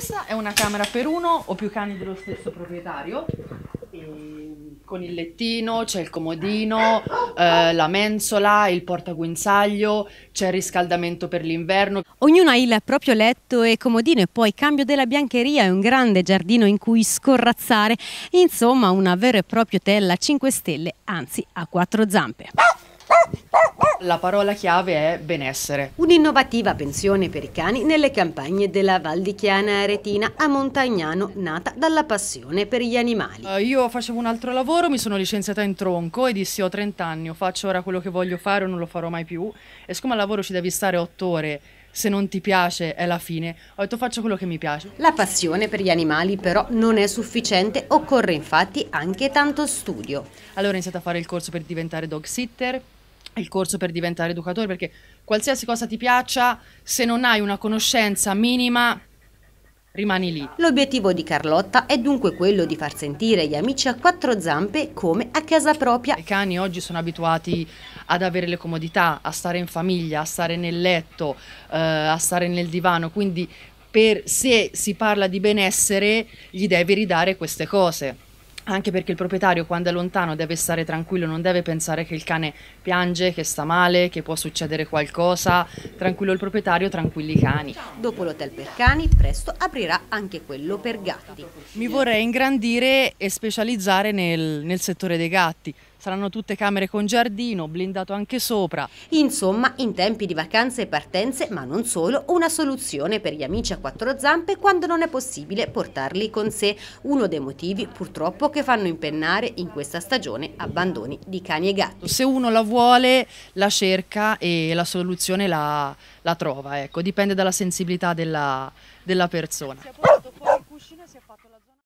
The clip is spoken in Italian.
Questa è una camera per uno o più cani dello stesso proprietario. E con il lettino, c'è il comodino, eh, la mensola, il portaguinzaglio, c'è il riscaldamento per l'inverno. Ognuno ha il proprio letto e comodino e poi cambio della biancheria e un grande giardino in cui scorrazzare. Insomma, una vera e propria hotel a 5 stelle, anzi a 4 zampe la parola chiave è benessere. Un'innovativa pensione per i cani nelle campagne della Val di Chiana Aretina a Montagnano, nata dalla passione per gli animali. Uh, io facevo un altro lavoro, mi sono licenziata in tronco e dissi ho 30 anni, faccio ora quello che voglio fare o non lo farò mai più. E siccome al lavoro ci devi stare 8 ore se non ti piace è la fine. Ho detto faccio quello che mi piace. La passione per gli animali però non è sufficiente, occorre infatti anche tanto studio. Allora ho iniziato a fare il corso per diventare dog sitter, il corso per diventare educatore, perché qualsiasi cosa ti piaccia, se non hai una conoscenza minima, rimani lì. L'obiettivo di Carlotta è dunque quello di far sentire gli amici a quattro zampe come a casa propria. I cani oggi sono abituati ad avere le comodità, a stare in famiglia, a stare nel letto, eh, a stare nel divano, quindi per, se si parla di benessere gli devi ridare queste cose anche perché il proprietario quando è lontano deve stare tranquillo, non deve pensare che il cane piange, che sta male, che può succedere qualcosa. Tranquillo il proprietario, tranquilli i cani. Dopo l'hotel per cani, presto aprirà anche quello per gatti. Mi vorrei ingrandire e specializzare nel, nel settore dei gatti. Saranno tutte camere con giardino, blindato anche sopra. Insomma, in tempi di vacanze e partenze, ma non solo, una soluzione per gli amici a quattro zampe quando non è possibile portarli con sé. Uno dei motivi, purtroppo, che che fanno impennare in questa stagione abbandoni di cani e gatti. Se uno la vuole la cerca e la soluzione la, la trova, ecco. dipende dalla sensibilità della, della persona.